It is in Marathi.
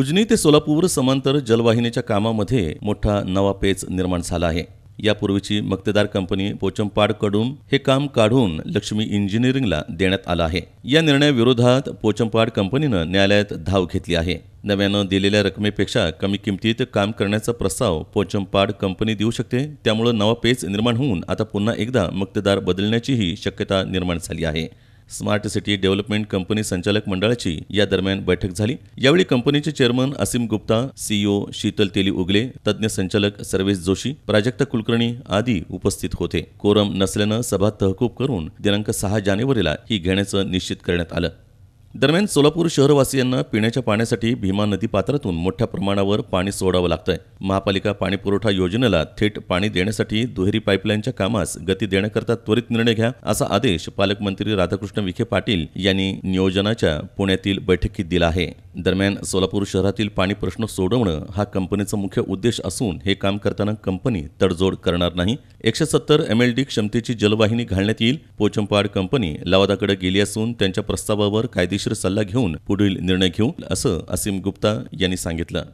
उजनी ते सोलापूर समांतर जलवाहिनीच्या कामामध्ये मोठा नवा पेच निर्माण झाला आहे यापूर्वीची मक्तेदार कंपनी पोचमपाडकडून हे काम काढून लक्ष्मी इंजिनिअरिंगला देण्यात आलं आहे या निर्णयाविरोधात पोचमपाड कंपनीनं न्यायालयात धाव घेतली आहे नव्यानं दिलेल्या रकमेपेक्षा कमी किमतीत काम करण्याचा प्रस्ताव पोचमपाड कंपनी देऊ शकते त्यामुळे नवा पेच निर्माण होऊन आता पुन्हा एकदा मक्तेदार बदलण्याचीही शक्यता निर्माण झाली आहे स्मार्ट सिटी डेव्हलपमेंट कंपनी संचालक मंडळाची या दरम्यान बैठक झाली यावेळी कंपनीचे चेअरमन असीम गुप्ता सीईओ शीतल तेली उगले तज्ज्ञ संचालक सर्वेश जोशी प्राजक्ता कुलकर्णी आदी उपस्थित होते कोरम नसल्यानं सभा तहकूब करून दिनांक सहा जानेवारीला ही घेण्याचं निश्चित करण्यात आलं दरम्यान सोलापूर शहरवासियांना पिण्याच्या पाण्यासाठी भीमा नदी पात्रातून मोठ्या प्रमाणावर पाणी सोडावं आहे महापालिका पाणी पुरवठा योजनेला थेट पाणी देण्यासाठी दुहेरी पाईपलाईनच्या कामास गती देण्याकरता त्वरित निर्णय घ्या असा आदेश पालकमंत्री राधाकृष्ण विखे पाटील यांनी नियोजनाच्या पुण्यातील बैठकीत दिला आहे दरम्यान सोलापूर शहरातील पाणी प्रश्न सोडवणं हा कंपनीचा मुख्य उद्देश असून हे काम करताना कंपनी तडजोड करणार नाही एकशे सत्तर एम एल डी क्षमतेची जलवाहिनी घालण्यात येईल पोचंपाड कंपनी लवादाकडे गेली असून त्यांच्या प्रस्तावावर कायदेशीर सल्ला घेऊन पुढील निर्णय घेऊ असं असीम गुप्ता यांनी सांगितलं